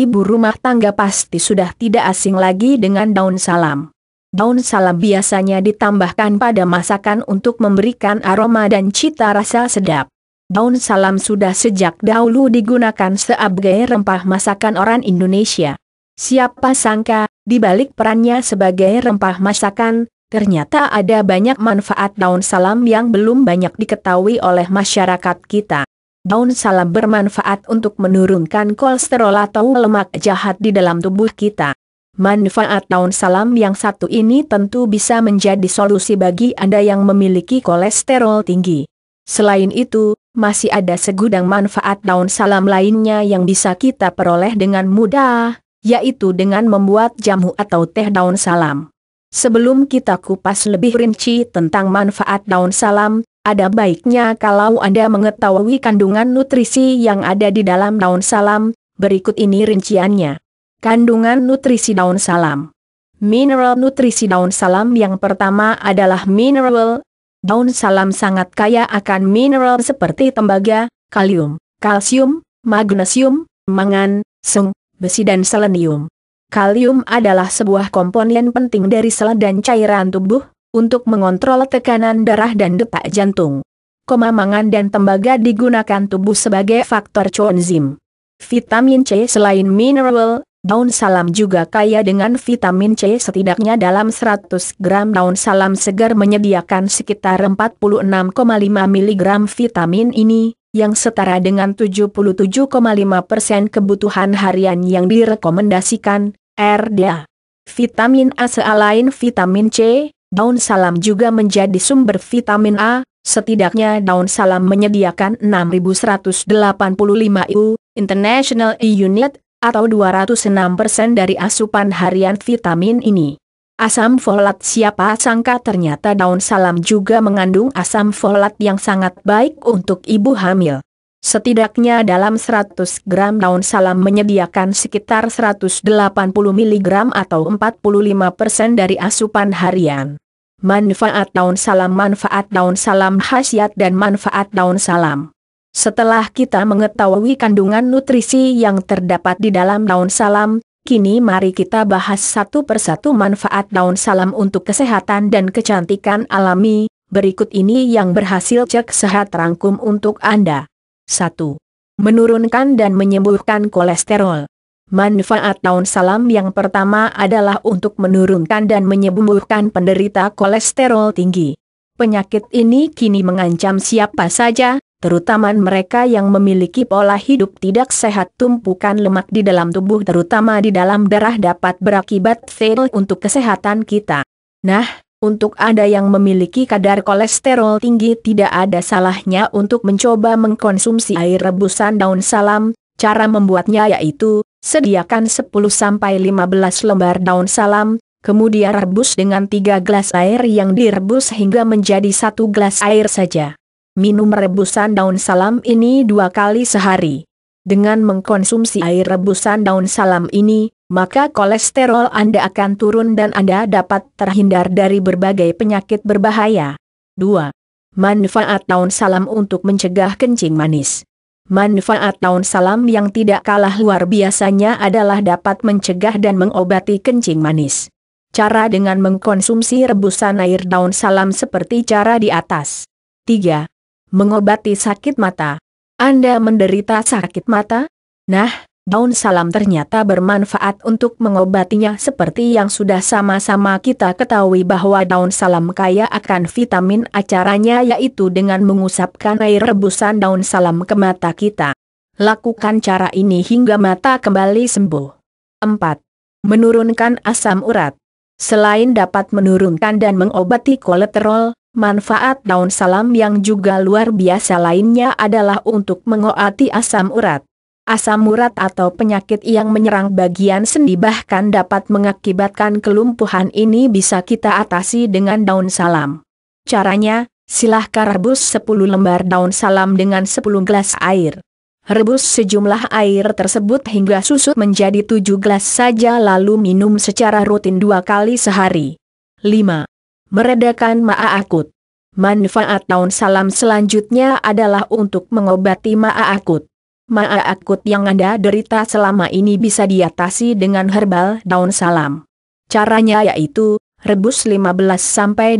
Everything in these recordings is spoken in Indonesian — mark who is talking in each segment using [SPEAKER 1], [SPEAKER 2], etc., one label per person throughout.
[SPEAKER 1] ibu rumah tangga pasti sudah tidak asing lagi dengan daun salam. Daun salam biasanya ditambahkan pada masakan untuk memberikan aroma dan cita rasa sedap. Daun salam sudah sejak dahulu digunakan sebagai rempah masakan orang Indonesia. Siapa sangka, di balik perannya sebagai rempah masakan, ternyata ada banyak manfaat daun salam yang belum banyak diketahui oleh masyarakat kita. Daun salam bermanfaat untuk menurunkan kolesterol atau lemak jahat di dalam tubuh kita. Manfaat daun salam yang satu ini tentu bisa menjadi solusi bagi Anda yang memiliki kolesterol tinggi. Selain itu, masih ada segudang manfaat daun salam lainnya yang bisa kita peroleh dengan mudah, yaitu dengan membuat jamu atau teh daun salam. Sebelum kita kupas lebih rinci tentang manfaat daun salam, ada baiknya kalau Anda mengetahui kandungan nutrisi yang ada di dalam daun salam, berikut ini rinciannya. Kandungan nutrisi daun salam Mineral nutrisi daun salam yang pertama adalah mineral. Daun salam sangat kaya akan mineral seperti tembaga, kalium, kalsium, magnesium, mangan, seng, besi dan selenium. Kalium adalah sebuah komponen penting dari sel dan cairan tubuh, untuk mengontrol tekanan darah dan detak jantung. mangan, dan tembaga digunakan tubuh sebagai faktor coenzim. Vitamin C selain mineral, daun salam juga kaya dengan vitamin C setidaknya dalam 100 gram daun salam segar menyediakan sekitar 46,5 mg vitamin ini, yang setara dengan 77,5 kebutuhan harian yang direkomendasikan, RDA. Vitamin A selain vitamin C, Daun salam juga menjadi sumber vitamin A, setidaknya daun salam menyediakan 6.185 IU, International E Unit, atau 206% dari asupan harian vitamin ini. Asam folat siapa sangka ternyata daun salam juga mengandung asam folat yang sangat baik untuk ibu hamil. Setidaknya dalam 100 gram daun salam menyediakan sekitar 180 mg atau 45% dari asupan harian. Manfaat daun salam Manfaat daun salam khasiat dan manfaat daun salam Setelah kita mengetahui kandungan nutrisi yang terdapat di dalam daun salam, kini mari kita bahas satu persatu manfaat daun salam untuk kesehatan dan kecantikan alami, berikut ini yang berhasil cek sehat rangkum untuk Anda. 1. Menurunkan dan menyembuhkan kolesterol. Manfaat daun salam yang pertama adalah untuk menurunkan dan menyembuhkan penderita kolesterol tinggi. Penyakit ini kini mengancam siapa saja, terutama mereka yang memiliki pola hidup tidak sehat tumpukan lemak di dalam tubuh terutama di dalam darah dapat berakibat fatal untuk kesehatan kita. Nah, untuk anda yang memiliki kadar kolesterol tinggi tidak ada salahnya untuk mencoba mengkonsumsi air rebusan daun salam, cara membuatnya yaitu, sediakan 10-15 lembar daun salam, kemudian rebus dengan 3 gelas air yang direbus hingga menjadi 1 gelas air saja. Minum rebusan daun salam ini dua kali sehari. Dengan mengkonsumsi air rebusan daun salam ini, maka kolesterol Anda akan turun dan Anda dapat terhindar dari berbagai penyakit berbahaya. 2. Manfaat daun salam untuk mencegah kencing manis. Manfaat daun salam yang tidak kalah luar biasanya adalah dapat mencegah dan mengobati kencing manis. Cara dengan mengkonsumsi rebusan air daun salam seperti cara di atas. 3. Mengobati sakit mata. Anda menderita sakit mata? Nah, daun salam ternyata bermanfaat untuk mengobatinya seperti yang sudah sama-sama kita ketahui bahwa daun salam kaya akan vitamin acaranya yaitu dengan mengusapkan air rebusan daun salam ke mata kita. Lakukan cara ini hingga mata kembali sembuh. 4. Menurunkan asam urat. Selain dapat menurunkan dan mengobati kolesterol, Manfaat daun salam yang juga luar biasa lainnya adalah untuk mengoati asam urat. Asam urat atau penyakit yang menyerang bagian sendi bahkan dapat mengakibatkan kelumpuhan ini bisa kita atasi dengan daun salam. Caranya, silahkan rebus 10 lembar daun salam dengan 10 gelas air. Rebus sejumlah air tersebut hingga susut menjadi 7 gelas saja lalu minum secara rutin dua kali sehari. 5. Meredakan maa akut. Manfaat daun salam selanjutnya adalah untuk mengobati maa akut maa akut yang Anda derita selama ini bisa diatasi dengan herbal daun salam. Caranya yaitu, rebus 15-20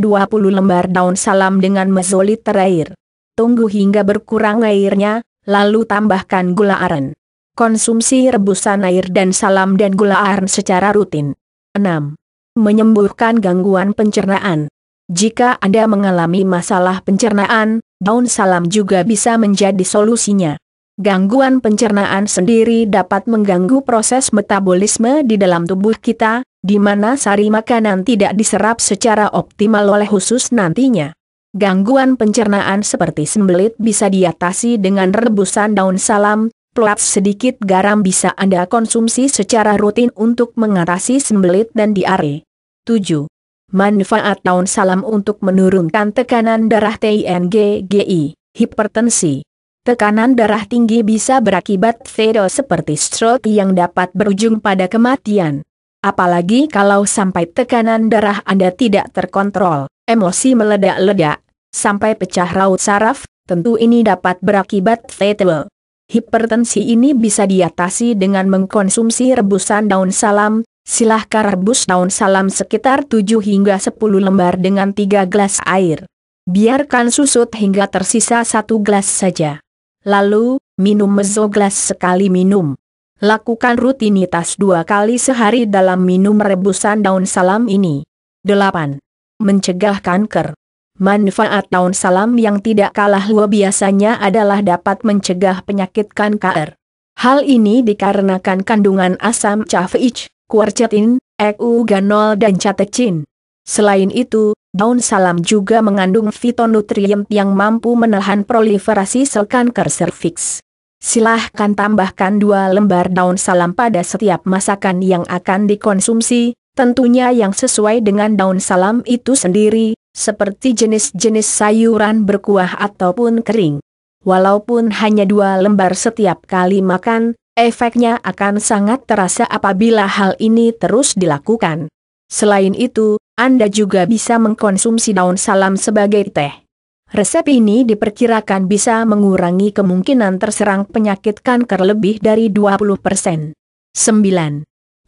[SPEAKER 1] lembar daun salam dengan mezoliter air. Tunggu hingga berkurang airnya, lalu tambahkan gula aren. Konsumsi rebusan air dan salam dan gula aren secara rutin. 6. Menyembuhkan gangguan pencernaan. Jika Anda mengalami masalah pencernaan, daun salam juga bisa menjadi solusinya gangguan pencernaan sendiri dapat mengganggu proses metabolisme di dalam tubuh kita, di mana sari makanan tidak diserap secara optimal oleh usus nantinya. Gangguan pencernaan seperti sembelit bisa diatasi dengan rebusan daun salam, plus sedikit garam bisa Anda konsumsi secara rutin untuk mengatasi sembelit dan diare. 7. Manfaat daun salam untuk menurunkan tekanan darah TNGGI, hipertensi. Tekanan darah tinggi bisa berakibat fatal seperti stroke yang dapat berujung pada kematian. Apalagi kalau sampai tekanan darah Anda tidak terkontrol, emosi meledak-ledak, sampai pecah raut saraf, tentu ini dapat berakibat fatal. Hipertensi ini bisa diatasi dengan mengkonsumsi rebusan daun salam, silahkan rebus daun salam sekitar 7 hingga 10 lembar dengan 3 gelas air. Biarkan susut hingga tersisa 1 gelas saja. Lalu, minum mezoglas sekali minum. Lakukan rutinitas dua kali sehari dalam minum rebusan daun salam ini. 8. Mencegah kanker. Manfaat daun salam yang tidak kalah luar biasanya adalah dapat mencegah penyakit kanker. Hal ini dikarenakan kandungan asam cafeic, quercetin, euganol dan catechin. Selain itu, Daun salam juga mengandung fitonutrien yang mampu menahan proliferasi sel kanker serviks. Silahkan tambahkan dua lembar daun salam pada setiap masakan yang akan dikonsumsi, tentunya yang sesuai dengan daun salam itu sendiri, seperti jenis-jenis sayuran berkuah ataupun kering. Walaupun hanya dua lembar setiap kali makan, efeknya akan sangat terasa apabila hal ini terus dilakukan. Selain itu, anda juga bisa mengkonsumsi daun salam sebagai teh. Resep ini diperkirakan bisa mengurangi kemungkinan terserang penyakit kanker lebih dari 20%. 9.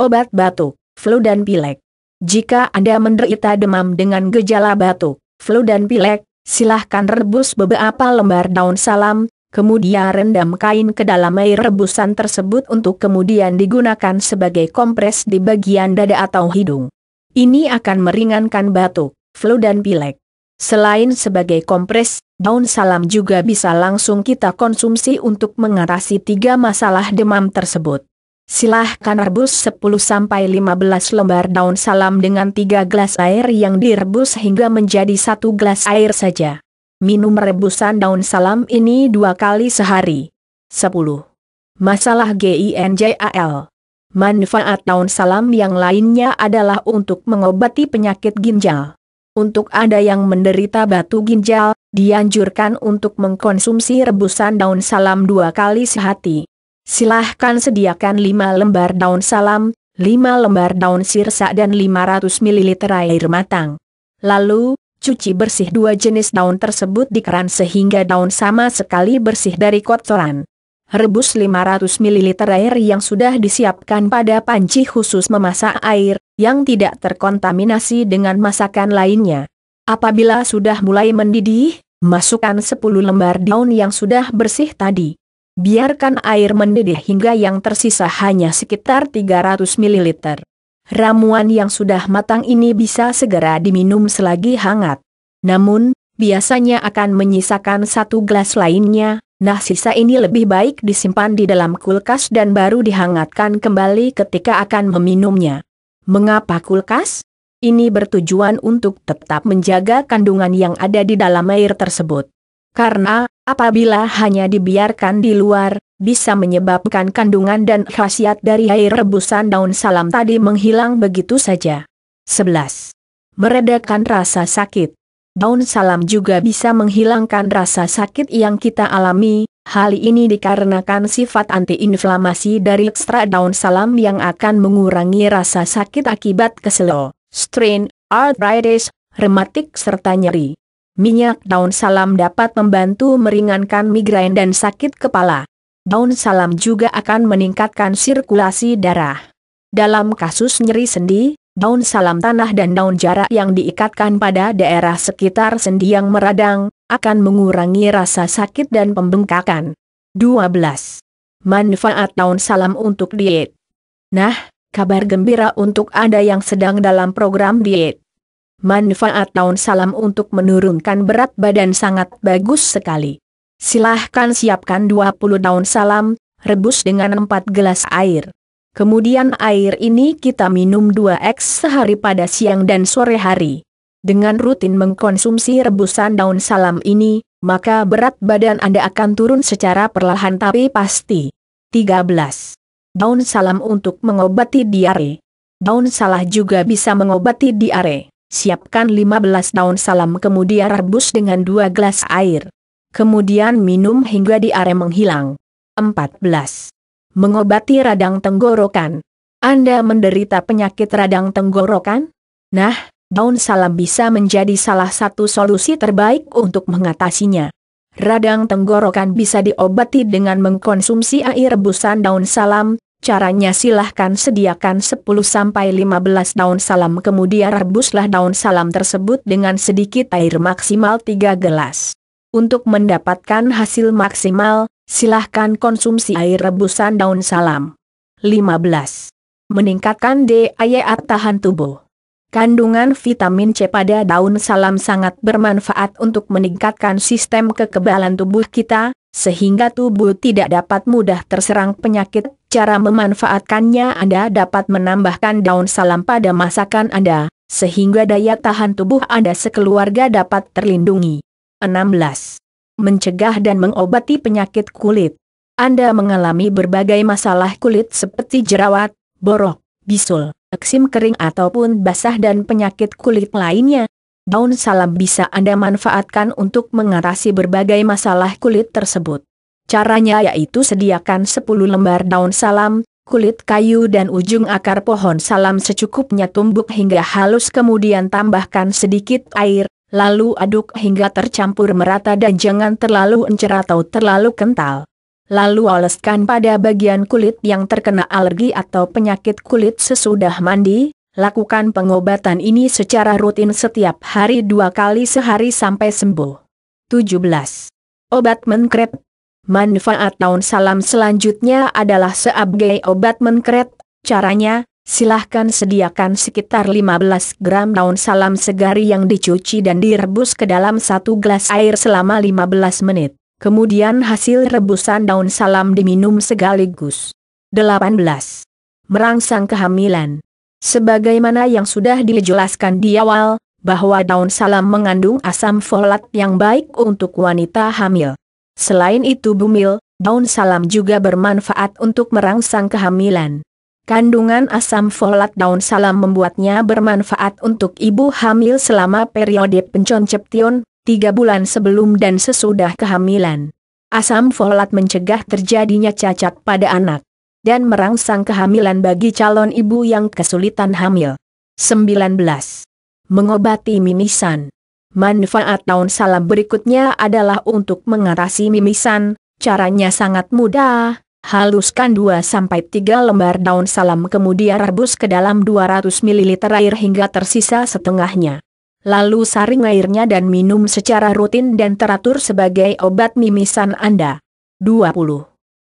[SPEAKER 1] Obat batuk, flu dan pilek. Jika Anda menderita demam dengan gejala batuk, flu dan pilek, silahkan rebus beberapa lembar daun salam, kemudian rendam kain ke dalam air rebusan tersebut untuk kemudian digunakan sebagai kompres di bagian dada atau hidung. Ini akan meringankan batuk, flu dan pilek. Selain sebagai kompres, daun salam juga bisa langsung kita konsumsi untuk mengatasi tiga masalah demam tersebut. Silahkan rebus 10-15 lembar daun salam dengan 3 gelas air yang direbus hingga menjadi satu gelas air saja. Minum rebusan daun salam ini dua kali sehari. 10. Masalah GINJAL Manfaat daun salam yang lainnya adalah untuk mengobati penyakit ginjal. Untuk ada yang menderita batu ginjal, dianjurkan untuk mengkonsumsi rebusan daun salam dua kali sehati. Silahkan sediakan lima lembar daun salam, lima lembar daun sirsa dan 500 ml air matang. Lalu, cuci bersih dua jenis daun tersebut di keran sehingga daun sama sekali bersih dari kotoran. Rebus 500 ml air yang sudah disiapkan pada panci khusus memasak air, yang tidak terkontaminasi dengan masakan lainnya. Apabila sudah mulai mendidih, masukkan 10 lembar daun yang sudah bersih tadi. Biarkan air mendidih hingga yang tersisa hanya sekitar 300 ml. Ramuan yang sudah matang ini bisa segera diminum selagi hangat. Namun, biasanya akan menyisakan satu gelas lainnya, Nah sisa ini lebih baik disimpan di dalam kulkas dan baru dihangatkan kembali ketika akan meminumnya. Mengapa kulkas? Ini bertujuan untuk tetap menjaga kandungan yang ada di dalam air tersebut. Karena, apabila hanya dibiarkan di luar, bisa menyebabkan kandungan dan khasiat dari air rebusan daun salam tadi menghilang begitu saja. 11. Meredakan rasa sakit Daun salam juga bisa menghilangkan rasa sakit yang kita alami, hal ini dikarenakan sifat antiinflamasi dari ekstrak daun salam yang akan mengurangi rasa sakit akibat keselo, strain, arthritis, rematik serta nyeri. Minyak daun salam dapat membantu meringankan migrain dan sakit kepala. Daun salam juga akan meningkatkan sirkulasi darah. Dalam kasus nyeri sendi, daun salam tanah dan daun jarak yang diikatkan pada daerah sekitar sendi yang meradang, akan mengurangi rasa sakit dan pembengkakan. 12. Manfaat daun salam untuk diet Nah, kabar gembira untuk Anda yang sedang dalam program diet. Manfaat daun salam untuk menurunkan berat badan sangat bagus sekali. Silahkan siapkan 20 daun salam, rebus dengan 4 gelas air. Kemudian air ini kita minum 2x sehari pada siang dan sore hari. Dengan rutin mengkonsumsi rebusan daun salam ini, maka berat badan Anda akan turun secara perlahan tapi pasti. 13. Daun salam untuk mengobati diare. Daun salah juga bisa mengobati diare. Siapkan 15 daun salam kemudian rebus dengan 2 gelas air. Kemudian minum hingga diare menghilang. 14 mengobati radang tenggorokan. Anda menderita penyakit radang tenggorokan? Nah, daun salam bisa menjadi salah satu solusi terbaik untuk mengatasinya. Radang tenggorokan bisa diobati dengan mengkonsumsi air rebusan daun salam, Caranya silahkan sediakan 10-15 daun salam kemudian rebuslah daun salam tersebut dengan sedikit air maksimal 3 gelas. Untuk mendapatkan hasil maksimal, silahkan konsumsi air rebusan daun salam. 15. Meningkatkan daya tahan tubuh. Kandungan vitamin C pada daun salam sangat bermanfaat untuk meningkatkan sistem kekebalan tubuh kita, sehingga tubuh tidak dapat mudah terserang penyakit. Cara memanfaatkannya Anda dapat menambahkan daun salam pada masakan Anda, sehingga daya tahan tubuh Anda sekeluarga dapat terlindungi. 16 mencegah dan mengobati penyakit kulit. Anda mengalami berbagai masalah kulit seperti jerawat, borok, bisul, eksim kering ataupun basah dan penyakit kulit lainnya. Daun salam bisa Anda manfaatkan untuk mengatasi berbagai masalah kulit tersebut. Caranya yaitu sediakan 10 lembar daun salam, kulit kayu dan ujung akar pohon salam secukupnya tumbuk hingga halus kemudian tambahkan sedikit air, lalu aduk hingga tercampur merata dan jangan terlalu encer atau terlalu kental. Lalu oleskan pada bagian kulit yang terkena alergi atau penyakit kulit sesudah mandi, lakukan pengobatan ini secara rutin setiap hari dua kali sehari sampai sembuh. 17. Obat menkret Manfaat daun salam selanjutnya adalah seabgai obat menkret, caranya, Silahkan sediakan sekitar 15 gram daun salam segar yang dicuci dan direbus ke dalam satu gelas air selama 15 menit. Kemudian hasil rebusan daun salam diminum sekaligus. 18. Merangsang kehamilan. Sebagaimana yang sudah dijelaskan di awal, bahwa daun salam mengandung asam folat yang baik untuk wanita hamil. Selain itu bumil, daun salam juga bermanfaat untuk merangsang kehamilan. Kandungan asam folat daun salam membuatnya bermanfaat untuk ibu hamil selama periode penconception, 3 bulan sebelum dan sesudah kehamilan. Asam folat mencegah terjadinya cacat pada anak dan merangsang kehamilan bagi calon ibu yang kesulitan hamil. 19. Mengobati mimisan. Manfaat daun salam berikutnya adalah untuk mengatasi mimisan, caranya sangat mudah, haluskan 2-3 lembar daun salam kemudian rebus ke dalam 200 ml air hingga tersisa setengahnya. Lalu saring airnya dan minum secara rutin dan teratur sebagai obat mimisan Anda. 20.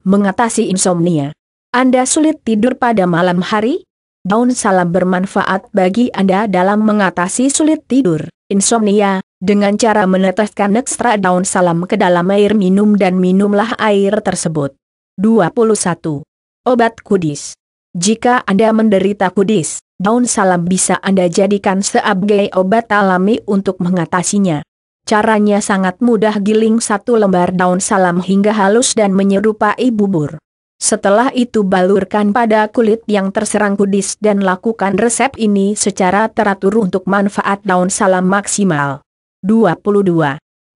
[SPEAKER 1] Mengatasi insomnia. Anda sulit tidur pada malam hari? Daun salam bermanfaat bagi Anda dalam mengatasi sulit tidur, insomnia, dengan cara meneteskan ekstra daun salam ke dalam air minum dan minumlah air tersebut. 21. Obat kudis. Jika Anda menderita kudis, daun salam bisa Anda jadikan sebagai obat alami untuk mengatasinya. Caranya sangat mudah giling satu lembar daun salam hingga halus dan menyerupai bubur. Setelah itu balurkan pada kulit yang terserang kudis dan lakukan resep ini secara teratur untuk manfaat daun salam maksimal. 22.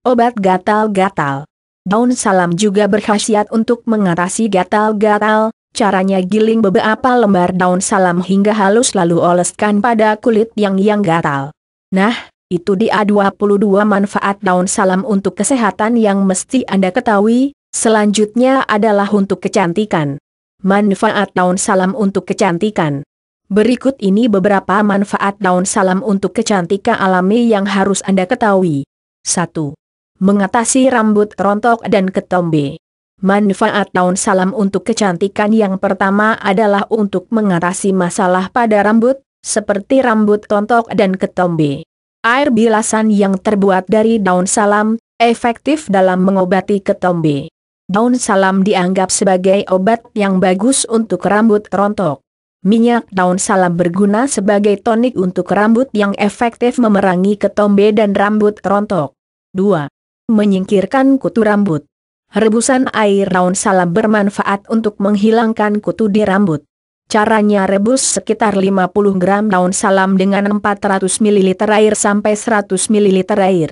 [SPEAKER 1] Obat gatal-gatal Daun salam juga berkhasiat untuk mengatasi gatal-gatal, caranya giling beberapa lembar daun salam hingga halus lalu oleskan pada kulit yang yang gatal. Nah, itu dia 22 manfaat daun salam untuk kesehatan yang mesti Anda ketahui, selanjutnya adalah untuk kecantikan. Manfaat daun salam untuk kecantikan. Berikut ini beberapa manfaat daun salam untuk kecantikan alami yang harus Anda ketahui. 1 mengatasi rambut rontok dan ketombe. Manfaat daun salam untuk kecantikan yang pertama adalah untuk mengatasi masalah pada rambut, seperti rambut rontok dan ketombe. Air bilasan yang terbuat dari daun salam, efektif dalam mengobati ketombe. Daun salam dianggap sebagai obat yang bagus untuk rambut rontok. Minyak daun salam berguna sebagai tonik untuk rambut yang efektif memerangi ketombe dan rambut rontok. 2 menyingkirkan kutu rambut. Rebusan air raun salam bermanfaat untuk menghilangkan kutu di rambut. Caranya rebus sekitar 50 gram daun salam dengan 400 ml air sampai 100 ml air.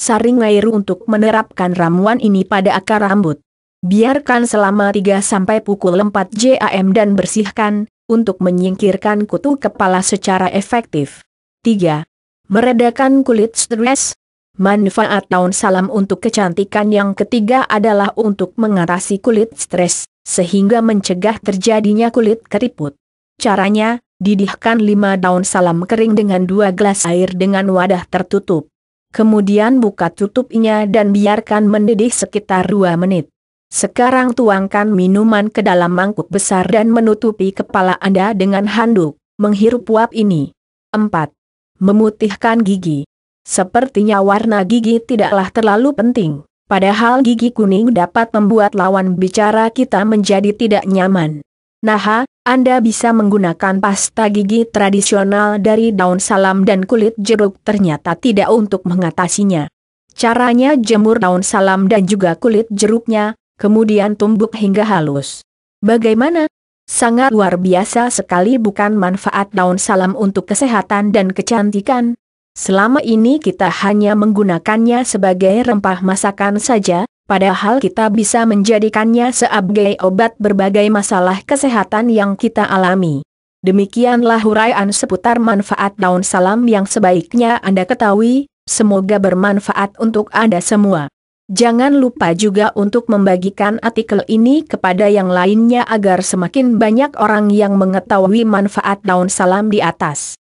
[SPEAKER 1] Saring air untuk menerapkan ramuan ini pada akar rambut. Biarkan selama 3 sampai pukul 4 jam dan bersihkan, untuk menyingkirkan kutu kepala secara efektif. 3. Meredakan kulit stres Manfaat daun salam untuk kecantikan yang ketiga adalah untuk mengatasi kulit stres, sehingga mencegah terjadinya kulit keriput. Caranya, didihkan lima daun salam kering dengan dua gelas air dengan wadah tertutup. Kemudian buka tutupnya dan biarkan mendidih sekitar dua menit. Sekarang tuangkan minuman ke dalam mangkuk besar dan menutupi kepala Anda dengan handuk, menghirup uap ini. 4. Memutihkan gigi Sepertinya warna gigi tidaklah terlalu penting, padahal gigi kuning dapat membuat lawan bicara kita menjadi tidak nyaman. Nah, Anda bisa menggunakan pasta gigi tradisional dari daun salam dan kulit jeruk ternyata tidak untuk mengatasinya. Caranya jemur daun salam dan juga kulit jeruknya, kemudian tumbuk hingga halus. Bagaimana? Sangat luar biasa sekali bukan manfaat daun salam untuk kesehatan dan kecantikan, Selama ini kita hanya menggunakannya sebagai rempah masakan saja, padahal kita bisa menjadikannya sebagai obat berbagai masalah kesehatan yang kita alami. Demikianlah huraian seputar manfaat daun salam yang sebaiknya Anda ketahui, semoga bermanfaat untuk Anda semua. Jangan lupa juga untuk membagikan artikel ini kepada yang lainnya agar semakin banyak orang yang mengetahui manfaat daun salam di atas.